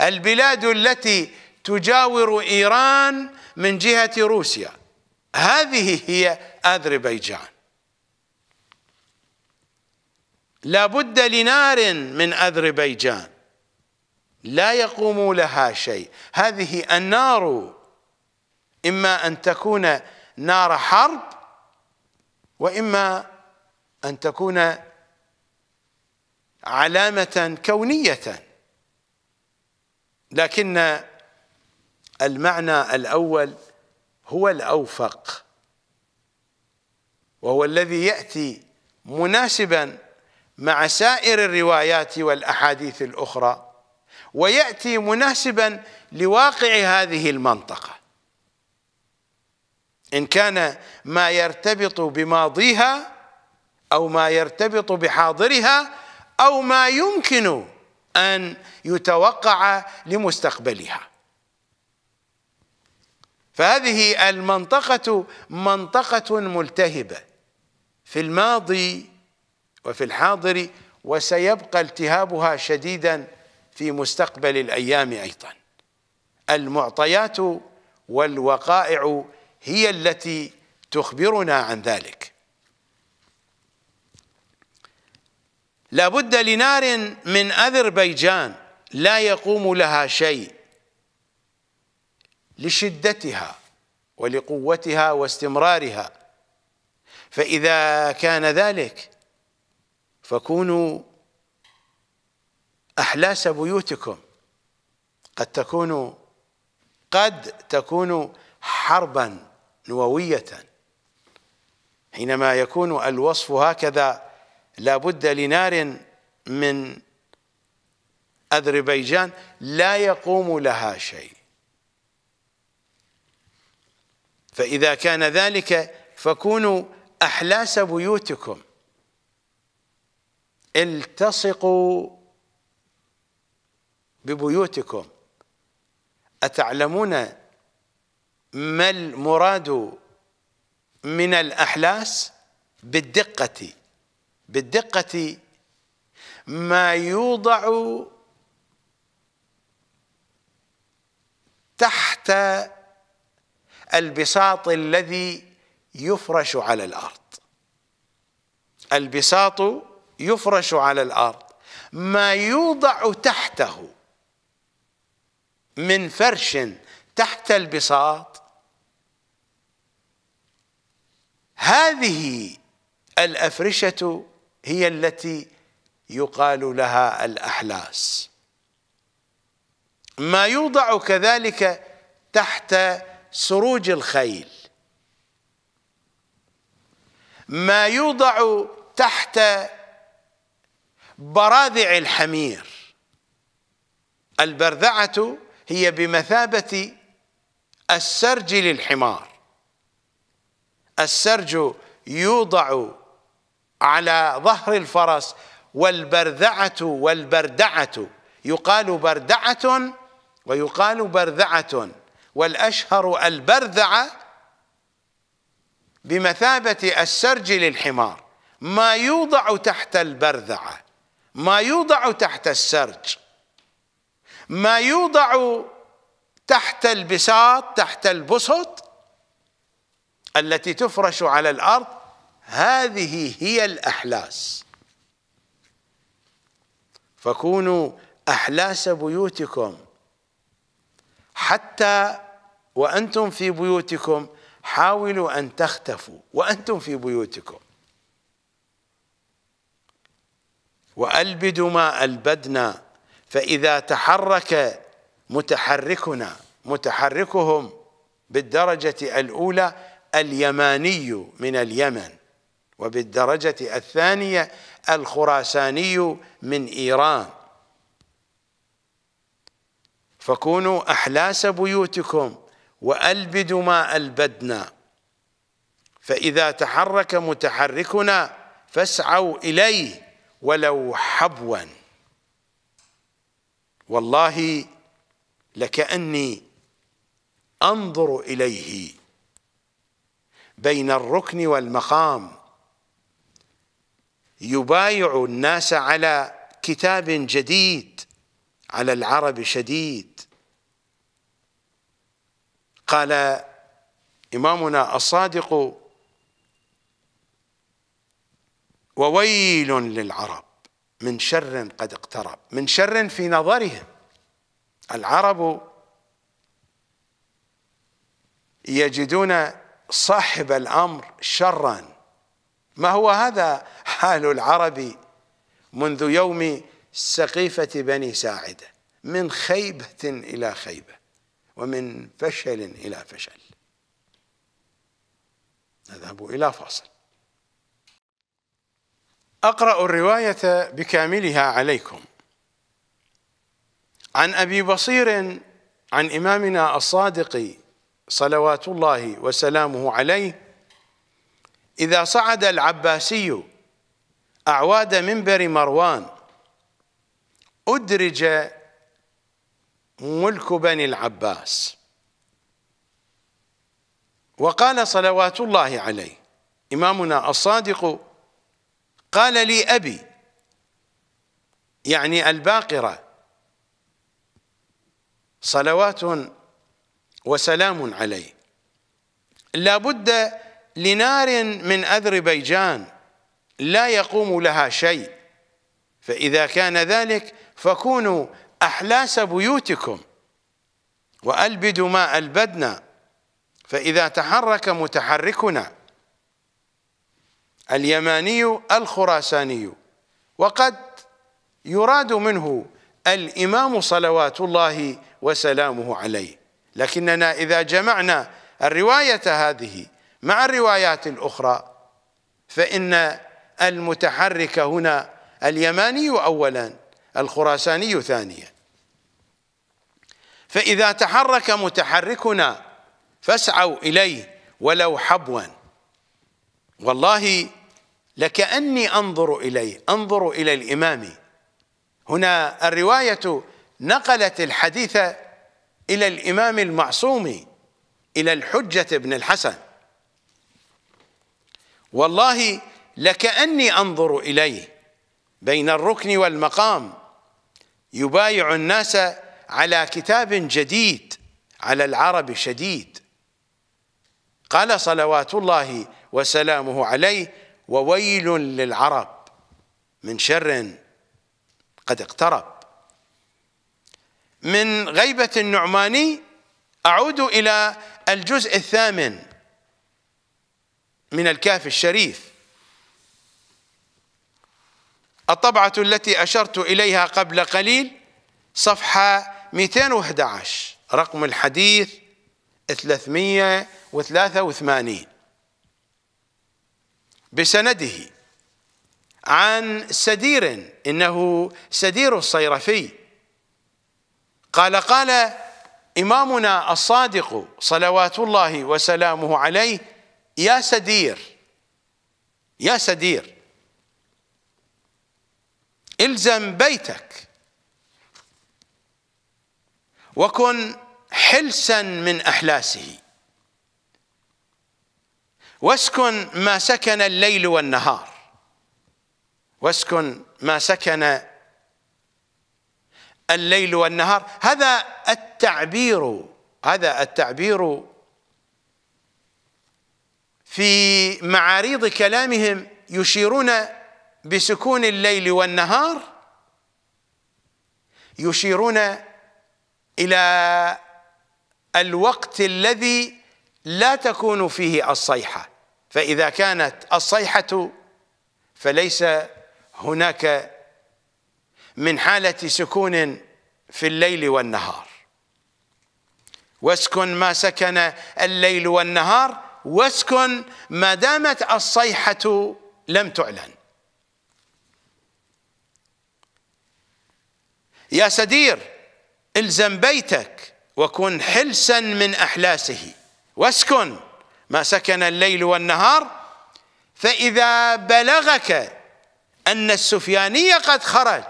البلاد التي تجاور إيران من جهة روسيا هذه هي أذربيجان لابد لنار من أذربيجان لا يقوم لها شيء هذه النار إما أن تكون نار حرب وإما أن تكون علامة كونية لكن المعنى الأول هو الأوفق وهو الذي يأتي مناسبا مع سائر الروايات والأحاديث الأخرى ويأتي مناسبا لواقع هذه المنطقة إن كان ما يرتبط بماضيها أو ما يرتبط بحاضرها أو ما يمكن أن يتوقع لمستقبلها فهذه المنطقة منطقة ملتهبة في الماضي وفي الحاضر وسيبقى التهابها شديدا في مستقبل الايام ايضا المعطيات والوقائع هي التي تخبرنا عن ذلك لابد لنار من اذربيجان لا يقوم لها شيء لشدتها ولقوتها واستمرارها فإذا كان ذلك فكونوا أحلاس بيوتكم قد تكون قد تكون حربا نووية حينما يكون الوصف هكذا لا بد لنار من أذربيجان لا يقوم لها شيء فإذا كان ذلك فكونوا أحلاس بيوتكم التصقوا ببيوتكم أتعلمون ما المراد من الأحلاس بالدقة بالدقة ما يوضع تحت البساط الذي يفرش على الارض البساط يفرش على الارض ما يوضع تحته من فرش تحت البساط هذه الافرشه هي التي يقال لها الاحلاس ما يوضع كذلك تحت سروج الخيل ما يوضع تحت براذع الحمير البرذعة هي بمثابة السرج للحمار السرج يوضع على ظهر الفرس والبرذعة والبردعة يقال بردعة ويقال برذعة والأشهر البرذعة بمثابة السرج للحمار ما يوضع تحت البرذعة ما يوضع تحت السرج ما يوضع تحت البساط تحت البسط التي تفرش على الأرض هذه هي الأحلاس فكونوا أحلاس بيوتكم حتى وأنتم في بيوتكم حاولوا أن تختفوا وأنتم في بيوتكم وألبدوا ما ألبدنا فإذا تحرك متحركنا متحركهم بالدرجة الأولى اليماني من اليمن وبالدرجة الثانية الخراساني من إيران فكونوا أحلاس بيوتكم وألبد ما ألبدنا فإذا تحرك متحركنا فاسعوا إليه ولو حبوا والله لكأني أنظر إليه بين الركن والمقام يبايع الناس على كتاب جديد على العرب شديد قال إمامنا الصادق وويل للعرب من شر قد اقترب من شر في نظرهم العرب يجدون صاحب الأمر شرا ما هو هذا حال العرب منذ يوم سقيفة بني ساعدة من خيبة إلى خيبة ومن فشل إلى فشل نذهب إلى فاصل أقرأ الرواية بكاملها عليكم عن أبي بصير عن إمامنا الصادق صلوات الله وسلامه عليه إذا صعد العباسي أعواد منبر مروان أدرج ملك بني العباس وقال صلوات الله عليه إمامنا الصادق قال لي أبي يعني الباقرة صلوات وسلام عليه لابد لنار من أذربيجان لا يقوم لها شيء فإذا كان ذلك فكونوا أحلاس بيوتكم وألبدوا ما ألبدنا فإذا تحرك متحركنا اليماني الخراساني وقد يراد منه الإمام صلوات الله وسلامه عليه لكننا إذا جمعنا الرواية هذه مع الروايات الأخرى فإن المتحرك هنا اليماني أولا الخراساني ثانية فإذا تحرك متحركنا فاسعوا إليه ولو حبوا والله لكأني أنظر إليه أنظر إلى الإمام هنا الرواية نقلت الحديث إلى الإمام المعصوم إلى الحجة بن الحسن والله لكأني أنظر إليه بين الركن والمقام يبايع الناس على كتاب جديد على العرب شديد قال صلوات الله وسلامه عليه وويل للعرب من شر قد اقترب من غيبة النعماني أعود إلى الجزء الثامن من الكاف الشريف الطبعة التي أشرت إليها قبل قليل صفحة 211 رقم الحديث 383 بسنده عن سدير إنه سدير الصيرفي قال قال إمامنا الصادق صلوات الله وسلامه عليه يا سدير يا سدير الزم بيتك وكن حلسا من احلاسه واسكن ما سكن الليل والنهار واسكن ما سكن الليل والنهار هذا التعبير هذا التعبير في معاريض كلامهم يشيرون بسكون الليل والنهار يشيرون الى الوقت الذي لا تكون فيه الصيحه فاذا كانت الصيحه فليس هناك من حاله سكون في الليل والنهار واسكن ما سكن الليل والنهار واسكن ما دامت الصيحه لم تعلن يا سدير الزم بيتك وكن حلسا من أحلاسه واسكن ما سكن الليل والنهار فإذا بلغك أن السفياني قد خرج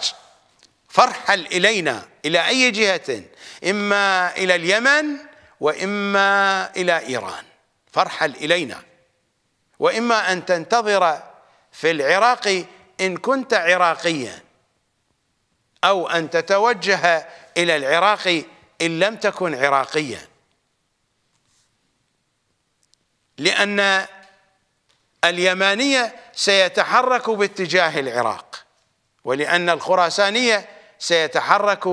فارحل إلينا إلى أي جهة إما إلى اليمن وإما إلى إيران فارحل إلينا وإما أن تنتظر في العراق إن كنت عراقيا أو أن تتوجه إلى العراق إن لم تكن عراقيا لأن اليمانية سيتحرك باتجاه العراق ولأن الخراسانية سيتحرك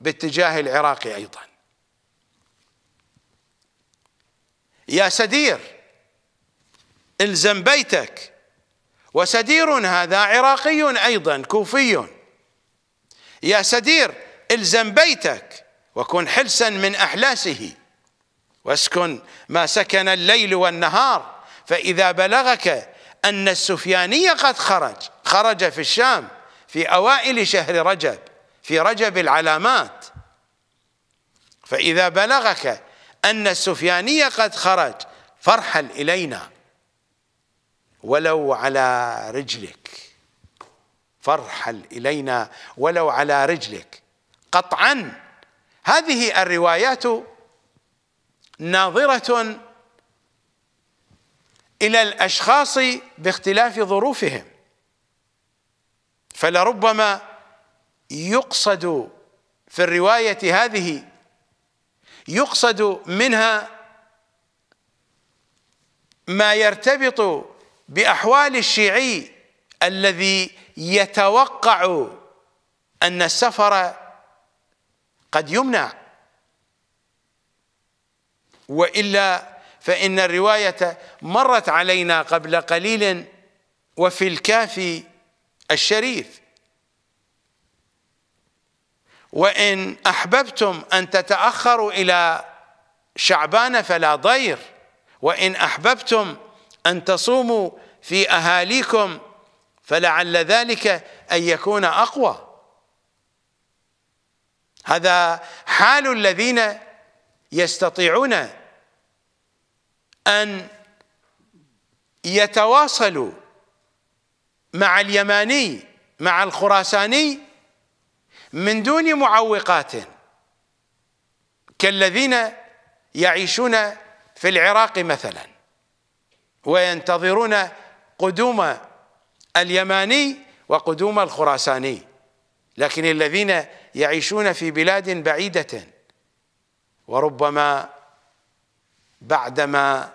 باتجاه العراق أيضا يا سدير الزم بيتك وسدير هذا عراقي أيضا كوفي يا سدير الزم بيتك وكن حلسا من أحلاسه واسكن ما سكن الليل والنهار فإذا بلغك أن السفياني قد خرج خرج في الشام في أوائل شهر رجب في رجب العلامات فإذا بلغك أن السفياني قد خرج فارحل إلينا ولو على رجلك فارحل إلينا ولو على رجلك قطعا هذه الروايات ناظرة إلى الأشخاص باختلاف ظروفهم فلربما يقصد في الرواية هذه يقصد منها ما يرتبط بأحوال الشيعي الذي يتوقع أن السفر قد يمنع وإلا فإن الرواية مرت علينا قبل قليل وفي الكافي الشريف وإن أحببتم أن تتأخروا إلى شعبان فلا ضير وإن أحببتم أن تصوموا في أهاليكم فلعل ذلك أن يكون أقوى هذا حال الذين يستطيعون أن يتواصلوا مع اليماني مع الخراساني من دون معوقات كالذين يعيشون في العراق مثلا وينتظرون قدوم اليماني وقدوم الخراساني لكن الذين يعيشون في بلاد بعيدة وربما بعدما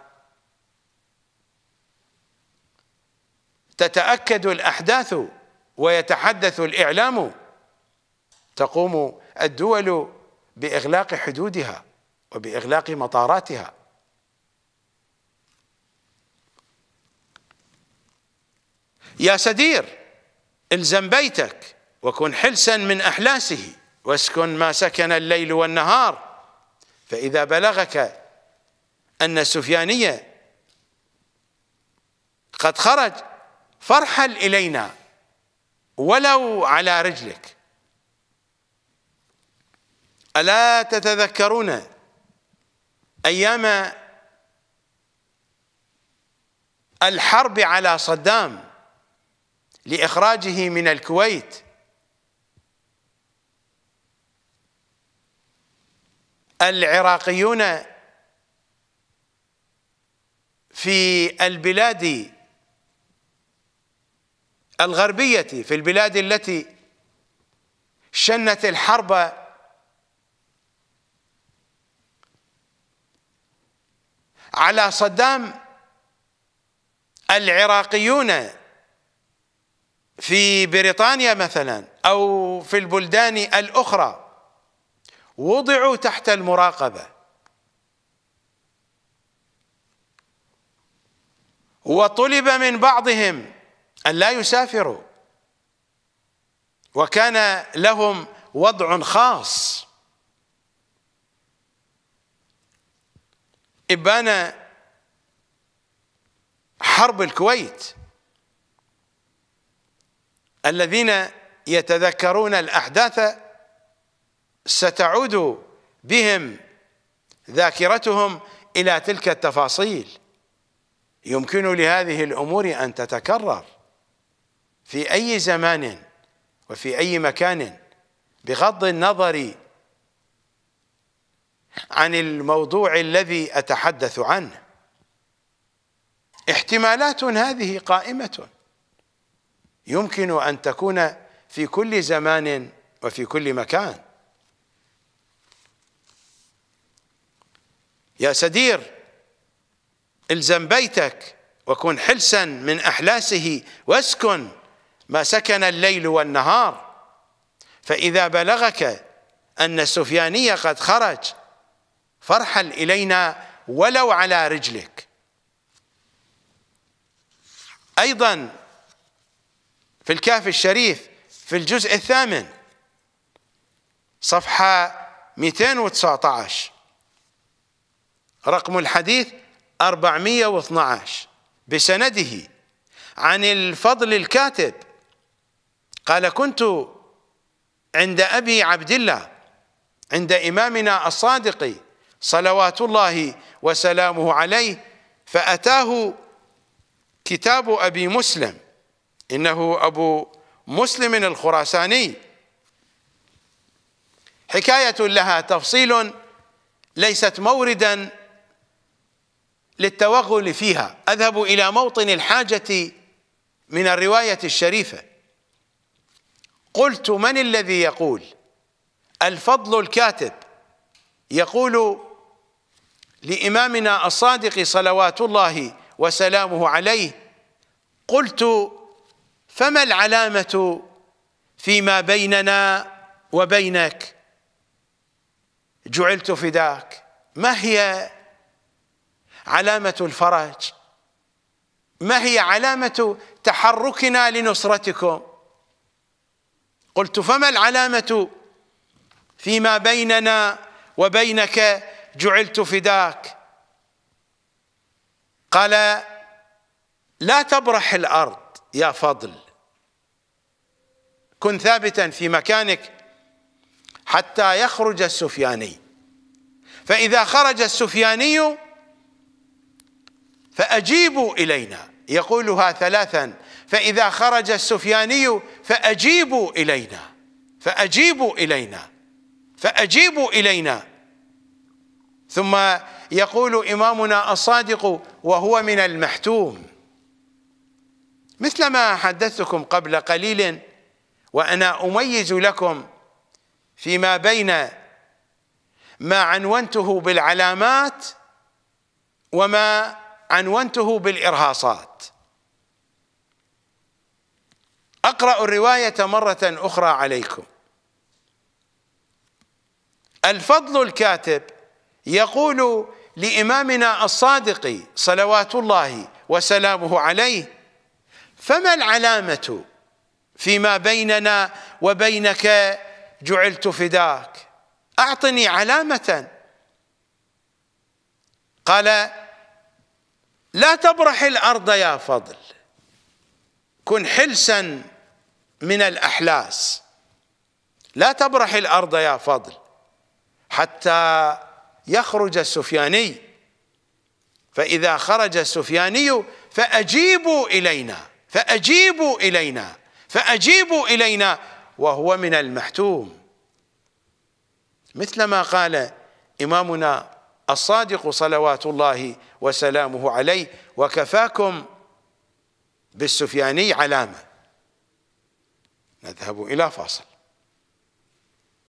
تتأكد الأحداث ويتحدث الإعلام تقوم الدول بإغلاق حدودها وبإغلاق مطاراتها يا سدير الزم بيتك وكن حلسا من أحلاسه واسكن ما سكن الليل والنهار فإذا بلغك أن السفيانية قد خرج فارحل إلينا ولو على رجلك ألا تتذكرون أيام الحرب على صدام لإخراجه من الكويت العراقيون في البلاد الغربية في البلاد التي شنت الحرب على صدام العراقيون في بريطانيا مثلا او في البلدان الاخرى وضعوا تحت المراقبه وطلب من بعضهم ان لا يسافروا وكان لهم وضع خاص ابان حرب الكويت الذين يتذكرون الأحداث ستعود بهم ذاكرتهم إلى تلك التفاصيل يمكن لهذه الأمور أن تتكرر في أي زمان وفي أي مكان بغض النظر عن الموضوع الذي أتحدث عنه احتمالات هذه قائمة يمكن أن تكون في كل زمان وفي كل مكان يا سدير الزم بيتك وكن حلسا من أحلاسه واسكن ما سكن الليل والنهار فإذا بلغك أن السفياني قد خرج فارحل إلينا ولو على رجلك أيضا في الكهف الشريف في الجزء الثامن صفحة 219 رقم الحديث 412 بسنده عن الفضل الكاتب قال كنت عند أبي عبد الله عند إمامنا الصادق صلوات الله وسلامه عليه فأتاه كتاب أبي مسلم إنه أبو مسلم الخراساني حكاية لها تفصيل ليست موردا للتوغل فيها أذهب إلى موطن الحاجة من الرواية الشريفة قلت من الذي يقول الفضل الكاتب يقول لإمامنا الصادق صلوات الله وسلامه عليه قلت فما العلامة فيما بيننا وبينك جعلت فداك ما هي علامة الفرج ما هي علامة تحركنا لنصرتكم قلت فما العلامة فيما بيننا وبينك جعلت فداك قال لا تبرح الأرض يا فضل كن ثابتا في مكانك حتى يخرج السفياني فإذا خرج السفياني فأجيبوا إلينا يقولها ثلاثا فإذا خرج السفياني فأجيبوا إلينا فأجيبوا إلينا فأجيبوا إلينا ثم يقول إمامنا الصادق وهو من المحتوم مثل ما حدثتكم قبل قليل وأنا أميز لكم فيما بين ما عنونته بالعلامات وما عنونته بالإرهاصات أقرأ الرواية مرة أخرى عليكم الفضل الكاتب يقول لإمامنا الصادق صلوات الله وسلامه عليه فما العلامة فيما بيننا وبينك جعلت فداك أعطني علامة قال لا تبرح الأرض يا فضل كن حلسا من الأحلاس لا تبرح الأرض يا فضل حتى يخرج السفياني فإذا خرج السفياني فأجيبوا إلينا فأجيبوا إلينا فأجيبوا إلينا وهو من المحتوم مثل ما قال إمامنا الصادق صلوات الله وسلامه عليه وكفاكم بالسفياني علامة نذهب إلى فاصل